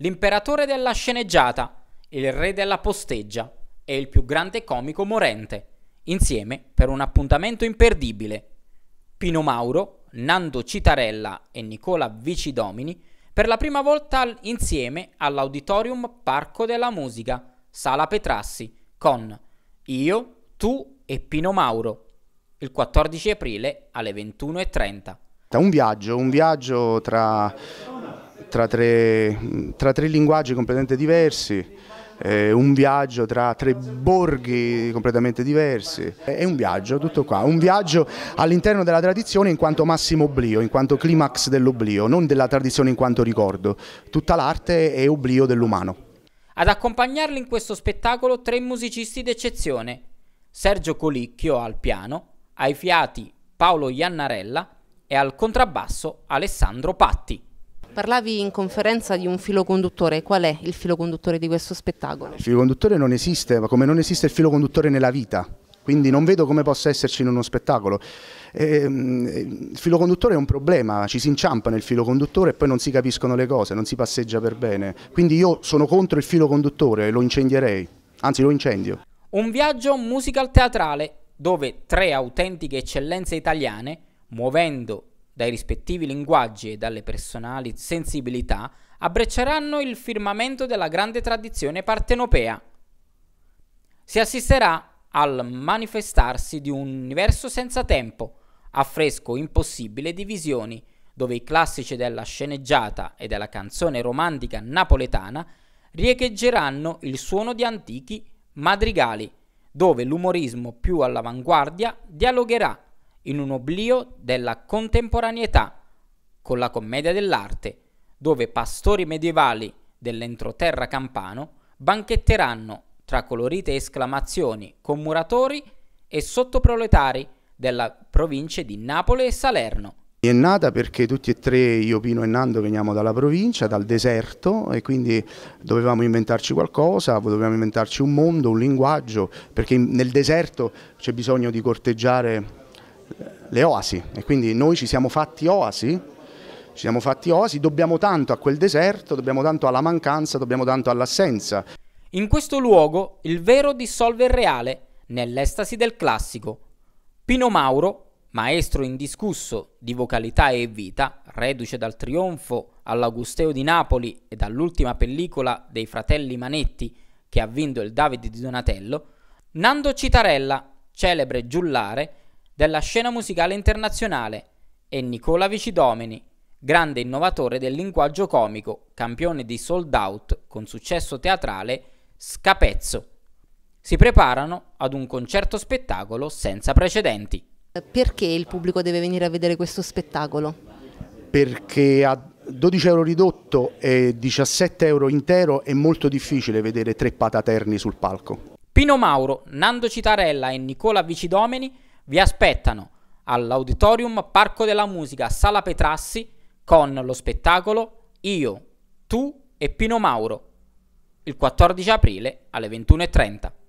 l'imperatore della sceneggiata, il re della posteggia e il più grande comico morente, insieme per un appuntamento imperdibile. Pino Mauro, Nando Citarella e Nicola Vicidomini per la prima volta insieme all'Auditorium Parco della Musica, Sala Petrassi, con Io, Tu e Pino Mauro, il 14 aprile alle 21.30. Un viaggio, un viaggio tra tra tre, tra tre linguaggi completamente diversi, eh, un viaggio tra tre borghi completamente diversi. È un viaggio, tutto qua, un viaggio all'interno della tradizione in quanto massimo oblio, in quanto climax dell'oblio, non della tradizione in quanto ricordo. Tutta l'arte è oblio dell'umano. Ad accompagnarli in questo spettacolo tre musicisti d'eccezione. Sergio Colicchio al piano, ai fiati Paolo Iannarella e al contrabbasso Alessandro Patti. Parlavi in conferenza di un filo conduttore, qual è il filo conduttore di questo spettacolo? Il filo conduttore non esiste, ma come non esiste il filo conduttore nella vita, quindi non vedo come possa esserci in uno spettacolo. Eh, il filo conduttore è un problema, ci si inciampa nel filo conduttore e poi non si capiscono le cose, non si passeggia per bene. Quindi io sono contro il filo conduttore, e lo incendierei, anzi lo incendio. Un viaggio musical teatrale dove tre autentiche eccellenze italiane, muovendo dai rispettivi linguaggi e dalle personali sensibilità, abbrecceranno il firmamento della grande tradizione partenopea. Si assisterà al manifestarsi di un universo senza tempo, affresco impossibile di visioni, dove i classici della sceneggiata e della canzone romantica napoletana riecheggeranno il suono di antichi madrigali, dove l'umorismo più all'avanguardia dialogherà in un oblio della contemporaneità con la commedia dell'arte, dove pastori medievali dell'entroterra campano banchetteranno tra colorite esclamazioni con muratori e sottoproletari della provincia di Napoli e Salerno. È nata perché tutti e tre, io, Pino e Nando, veniamo dalla provincia, dal deserto e quindi dovevamo inventarci qualcosa, dovevamo inventarci un mondo, un linguaggio, perché nel deserto c'è bisogno di corteggiare le oasi e quindi noi ci siamo fatti oasi ci siamo fatti oasi, dobbiamo tanto a quel deserto, dobbiamo tanto alla mancanza, dobbiamo tanto all'assenza. In questo luogo il vero dissolve il reale, nell'estasi del classico. Pino Mauro, maestro indiscusso di vocalità e vita, reduce dal trionfo all'Augusteo di Napoli e dall'ultima pellicola dei fratelli Manetti che ha vinto il Davide di Donatello, Nando Citarella, celebre giullare, della scena musicale internazionale e Nicola Vicidomeni, grande innovatore del linguaggio comico, campione di sold out con successo teatrale Scapezzo. Si preparano ad un concerto spettacolo senza precedenti. Perché il pubblico deve venire a vedere questo spettacolo? Perché a 12 euro ridotto e 17 euro intero è molto difficile vedere tre pataterni sul palco. Pino Mauro, Nando Citarella e Nicola Vicidomeni vi aspettano all'Auditorium Parco della Musica Sala Petrassi con lo spettacolo Io, Tu e Pino Mauro il 14 aprile alle 21.30.